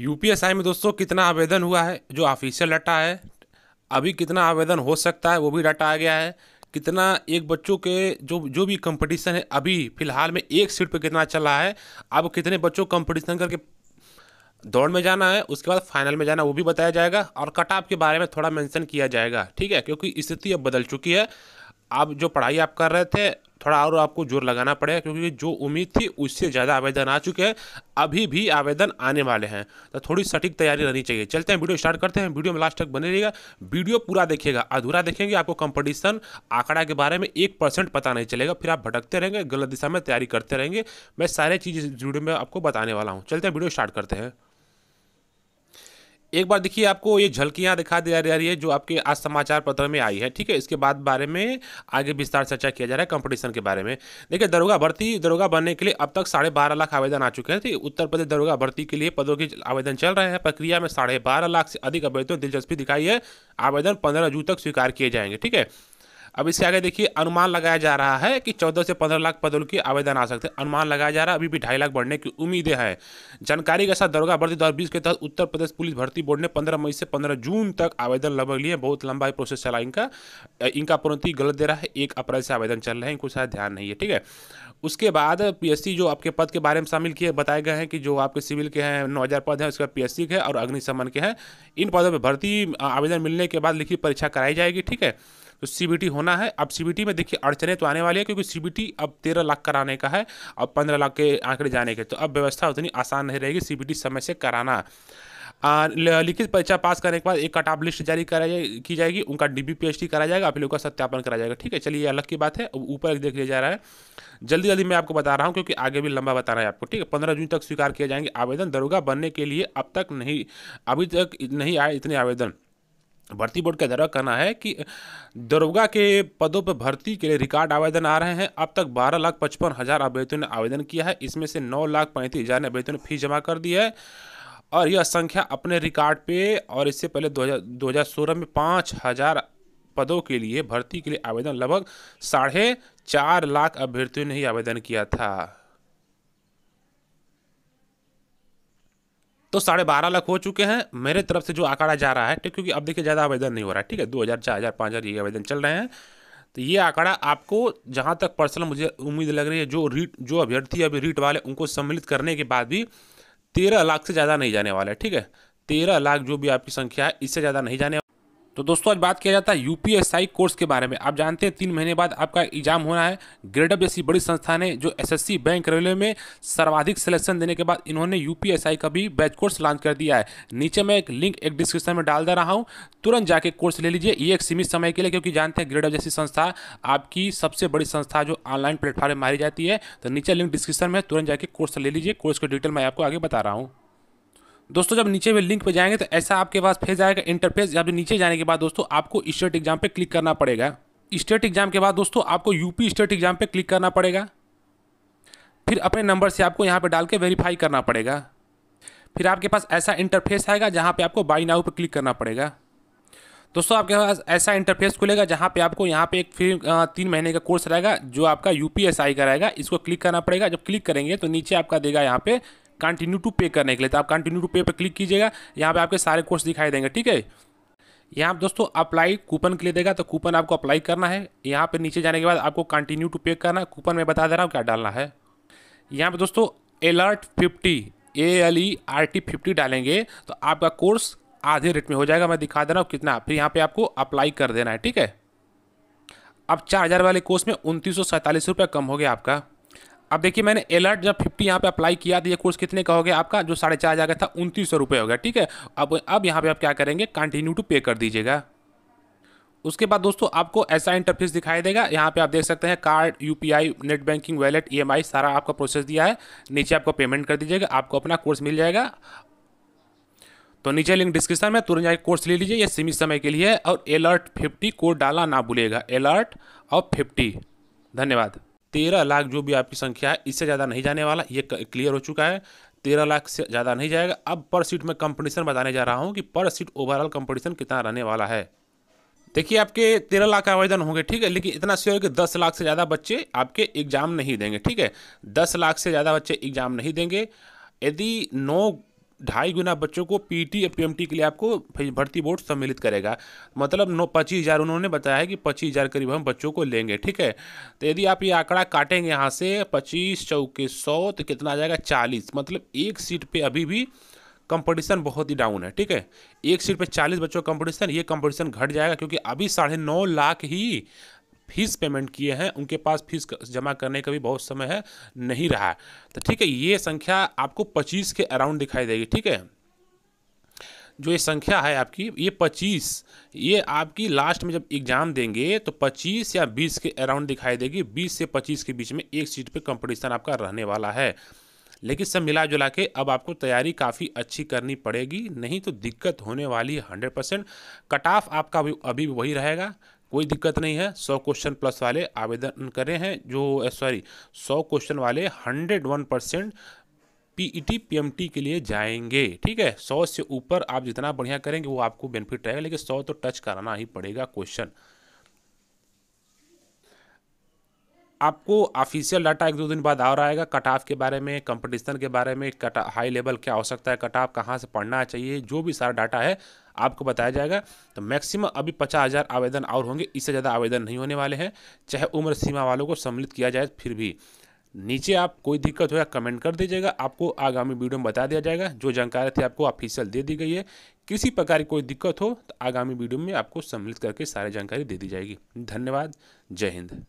UPSI में दोस्तों कितना आवेदन हुआ है जो ऑफिशियल डाटा है अभी कितना आवेदन हो सकता है वो भी डाटा आ गया है कितना एक बच्चों के जो जो भी कंपटीशन है अभी फ़िलहाल में एक सीट पे कितना चल रहा है अब कितने बच्चों कंपटीशन करके दौड़ में जाना है उसके बाद फाइनल में जाना वो भी बताया जाएगा और कट ऑफ के बारे में थोड़ा मेंशन किया जाएगा ठीक है क्योंकि स्थिति अब बदल चुकी है आप जो पढ़ाई आप कर रहे थे थोड़ा और आपको जोर लगाना पड़ेगा क्योंकि जो उम्मीद थी उससे ज़्यादा आवेदन आ चुके हैं अभी भी आवेदन आने वाले हैं तो थोड़ी सटीक तैयारी रहनी चाहिए चलते हैं वीडियो स्टार्ट करते हैं वीडियो में लास्ट तक बने रहिएगा वीडियो पूरा देखिएगा अधूरा देखेंगे आपको कंपटीशन आंकड़ा के बारे में एक परसेंट पता नहीं चलेगा फिर आप भटकते रहेंगे गलत दिशा में तैयारी करते रहेंगे मैं सारे चीज़ वीडियो में आपको बताने वाला हूँ चलते हैं वीडियो स्टार्ट करते हैं एक बार देखिए आपको ये झलकियाँ दिखा दी जा रही है जो आपके आज समाचार पत्र में आई है ठीक है इसके बाद बारे में आगे विस्तार चर्चा किया जा रहा है कंपटीशन के बारे में देखिए दरोगा भर्ती दरोगा बनने के लिए अब तक साढ़े बारह लाख आवेदन आ चुके हैं ठीक उत्तर प्रदेश दरोगा भर्ती के लिए पदों के आवेदन चल रहे हैं प्रक्रिया में साढ़े बारह लाख से अधिक अभ्यर्थियों दिलचस्पी दिखाई है आवेदन पंद्रह जून तक स्वीकार किए जाएंगे ठीक है अब इससे आगे देखिए अनुमान लगाया जा रहा है कि चौदह से पंद्रह लाख पदों के आवेदन आ सकते हैं अनुमान लगाया जा रहा है अभी भी ढाई लाख बढ़ने की उम्मीदें हैं जानकारी के साथ दरोगा भर्ती दो बीस के तहत उत्तर प्रदेश पुलिस भर्ती बोर्ड ने पंद्रह मई से पंद्रह जून तक आवेदन लगभग लिए बहुत लंबा प्रोसेस चला इनका इनका प्रोन्नति गलत दे रहा है एक अप्रैल से आवेदन चल रहे हैं इनको शायद ध्यान नहीं है ठीक है उसके बाद पीएससी जो आपके पद के बारे में शामिल किए बताए गए हैं कि जो आपके सिविल के हैं नौ हज़ार पद हैं उसके बाद पीएससी के और अग्निशमन के हैं इन पदों पर भर्ती आवेदन मिलने के बाद लिखित परीक्षा कराई जाएगी ठीक है तो सी होना है अब सी में देखिए अड़चने तो आने वाली है क्योंकि सी अब तेरह लाख कराने का है अब पंद्रह लाख के आंकड़े जाने के तो अब व्यवस्था उतनी आसान नहीं रहेगी सी समय से कराना लिखित परीक्षा पास करने के बाद एक कटाप लिस्ट जारी करा जाए की जाएगी उनका डी बी पी कराया जाएगा आप लोगों का सत्यापन कराया जाएगा ठीक है चलिए अलग की बात है ऊपर देख लिया जा रहा है जल्दी जल्दी मैं आपको बता रहा हूँ क्योंकि आगे भी लंबा बता रहा है आपको ठीक है पंद्रह जून तक स्वीकार किए जाएंगे आवेदन दरोगा बनने के लिए अब तक नहीं अभी तक नहीं आए इतने आवेदन भर्ती बोर्ड का दरअ कहना है कि दरोगा के पदों पर भर्ती के लिए रिकॉर्ड आवेदन आ रहे हैं अब तक बारह लाख पचपन हज़ार अभ्यर्थियों ने आवेदन किया है इसमें से नौ लाख पैंतीस हज़ार ने अभ्यर्थियों ने फीस जमा कर दी है और यह संख्या अपने रिकॉर्ड पे और इससे पहले दो हज़ार सोलह में पाँच हज़ार पदों के लिए भर्ती के लिए आवेदन लगभग साढ़े चार लाख अभ्यर्थियों ने ही आवेदन किया था तो साढ़े बारह लाख हो चुके हैं मेरे तरफ से जो आंकड़ा जा रहा है ठीक क्योंकि अब देखिए ज़्यादा आवेदन नहीं हो रहा है ठीक है दो हज़ार चार हज़ार पाँच हज़ार ये आवेदन चल रहे हैं तो ये आंकड़ा आपको जहाँ तक पर्सनल मुझे उम्मीद लग रही है जो रीट जो अभ्यर्थी अभी रीट वाले उनको सम्मिलित करने के बाद भी तेरह लाख से ज़्यादा नहीं जाने वाला है ठीक है तेरह लाख जो भी आपकी संख्या है इससे ज़्यादा नहीं जाने तो दोस्तों आज बात किया जाता है यूपीएसआई कोर्स के बारे में आप जानते हैं तीन महीने बाद आपका एग्जाम होना है ग्रेडअप जैसी बड़ी संस्था ने जो एसएससी बैंक रेलवे में सर्वाधिक सिलेक्शन देने के बाद इन्होंने यूपीएसआई का भी बैच कोर्स लॉन्च कर दिया है नीचे मैं एक लिंक एक डिस्क्रिप्शन में डाल दे रहा हूँ तुरंत जाके कोर्स ले लीजिए ये एक सीमित समय के लिए क्योंकि जानते हैं ग्रेडअप जैसी संस्था आपकी सबसे बड़ी संस्था जो ऑनलाइन प्लेटफॉर्म में मारी जाती है तो नीचे लिंक डिस्क्रिप्शन में तुरंत जाके कोर्स ले लीजिए कोर्स की डिटेल मैं आपको आगे बता रहा हूँ दोस्तों जब नीचे में लिंक पे जाएंगे तो ऐसा आपके पास फेज आएगा इंटरफेस जब नीचे जाने के बाद दोस्तों आपको स्टेट एग्जाम पे क्लिक करना पड़ेगा स्टेट एग्जाम के बाद दोस्तों आपको यूपी स्टेट एग्जाम पे क्लिक करना पड़ेगा फिर अपने नंबर से आपको यहाँ पर डाल के वेरीफाई करना पड़ेगा फिर आपके पास ऐसा इंटरफेस आएगा जहाँ पर आपको बाई नाउ पर क्लिक करना पड़ेगा दोस्तों आपके पास ऐसा इंटरफेस खुलेगा जहाँ पे आपको यहाँ पे एक फिर तीन महीने का कोर्स रहेगा जो आपका यू का रहेगा इसको क्लिक करना पड़ेगा जब क्लिक करेंगे तो नीचे आपका देगा यहाँ पे कंटिन्यू टू पे करने के लिए तो आप कंटिन्यू टू पे पर क्लिक कीजिएगा यहाँ पे आपके सारे कोर्स दिखाई देंगे ठीक है यहाँ पर दोस्तों अप्लाई कूपन के लिए देगा तो कूपन आपको अप्लाई करना है यहाँ पर नीचे जाने के बाद आपको कंटिन्यू टू पे करना है कूपन में बता दे रहा हूँ क्या डालना है यहाँ पर दोस्तों alert fifty A L E R T fifty डालेंगे तो आपका कोर्स आधे रेट में हो जाएगा मैं दिखा दे रहा हूँ कितना फिर यहाँ पे आपको अप्लाई कर देना है ठीक है अब चार हज़ार वाले कोर्स में उनतीस सौ सैंतालीस रुपया कम हो गया आपका अब देखिए मैंने अलर्ट जब फिफ्टी यहाँ पे अप्लाई किया था तो ये कोर्स कितने का हो गया आपका जो साढ़े चार हज़ार का था उनतीस सौ रुपये हो गया ठीक है अब अब यहाँ पे आप क्या करेंगे कंटिन्यू टू पे कर दीजिएगा उसके बाद दोस्तों आपको ऐसा इंटरफेस दिखाई देगा यहाँ पे आप देख सकते हैं card UPI net banking wallet ई सारा आपका प्रोसेस दिया है नीचे आपको पेमेंट कर दीजिएगा आपको अपना कोर्स मिल जाएगा तो नीचे लिंक डिस्क्रिप्शन में तुरंत जाकर कोर्स ले लीजिए ये सीमित समय के लिए और अलर्ट फिफ्टी कोड डाला ना भूलेगा अलर्ट और फिफ्टी धन्यवाद तेरह लाख जो भी आपकी संख्या है इससे ज़्यादा नहीं जाने वाला ये क्लियर हो चुका है तेरह लाख से ज़्यादा नहीं जाएगा अब पर सीट में कंपटीशन बताने जा रहा हूँ कि पर सीट ओवरऑल कंपटीशन कितना रहने वाला है देखिए आपके तेरह लाख आवेदन होंगे ठीक है लेकिन इतना श्योर कि दस लाख से ज़्यादा बच्चे आपके एग्ज़ाम नहीं देंगे ठीक है दस लाख से ज़्यादा बच्चे एग्ज़ाम नहीं देंगे यदि नौ ढाई गुना बच्चों को पीटी और पीएमटी के लिए आपको भर्ती बोर्ड सम्मिलित करेगा मतलब नौ पच्चीस हज़ार उन्होंने बताया है कि पच्चीस हज़ार करीब हम बच्चों को लेंगे ठीक है तो यदि आप ये आंकड़ा काटेंगे यहाँ से पच्चीस चौके सौ तो कितना आ जाएगा चालीस मतलब एक सीट पर अभी भी कंपटीशन बहुत ही डाउन है ठीक है एक सीट पे चालीस बच्चों का कंपटीशन ये कंपटीशन घट जाएगा क्योंकि अभी साढ़े नौ लाख ही फीस पेमेंट किए हैं उनके पास फीस जमा करने का भी बहुत समय है नहीं रहा तो ठीक है ये संख्या आपको पच्चीस के अराउंड दिखाई देगी ठीक है जो ये संख्या है आपकी ये पच्चीस ये आपकी लास्ट में जब एग्ज़ाम देंगे तो पच्चीस या बीस के अराउंड दिखाई देगी बीस से पच्चीस के बीच में एक सीट पे कंपटीशन आपका रहने वाला है लेकिन सब मिला जुला के अब आपको तैयारी काफ़ी अच्छी करनी पड़ेगी नहीं तो दिक्कत होने वाली है हंड्रेड परसेंट कट ऑफ आपका अभी अभी वही रहेगा कोई दिक्कत नहीं है सौ क्वेश्चन प्लस वाले आवेदन कर रहे हैं जो सॉरी सौ क्वेश्चन वाले hundred one percent PET PMT के लिए जाएंगे ठीक है सौ से ऊपर आप जितना बढ़िया करेंगे वो आपको बेनिफिट रहेगा लेकिन सौ तो टच कराना ही पड़ेगा क्वेश्चन आपको ऑफिशियल डाटा एक दो दिन बाद आ रहा आएगा कट ऑफ के बारे में कंपटीशन के बारे में कट हाई लेवल क्या हो सकता है कट ऑफ कहाँ से पढ़ना चाहिए जो भी सारा डाटा है आपको बताया जाएगा तो मैक्सिमम अभी पचास हज़ार आवेदन और होंगे इससे ज़्यादा आवेदन नहीं होने वाले हैं चाहे उम्र सीमा वालों को सम्मिलित किया जाए फिर भी नीचे आप कोई दिक्कत हो या कमेंट कर दीजिएगा आपको आगामी वीडियो में बता दिया जाएगा जो जानकारी थी आपको ऑफिशियल दे दी गई है किसी प्रकार की कोई दिक्कत हो तो आगामी वीडियो में आपको सम्मिलित करके सारी जानकारी दे दी जाएगी धन्यवाद जय हिंद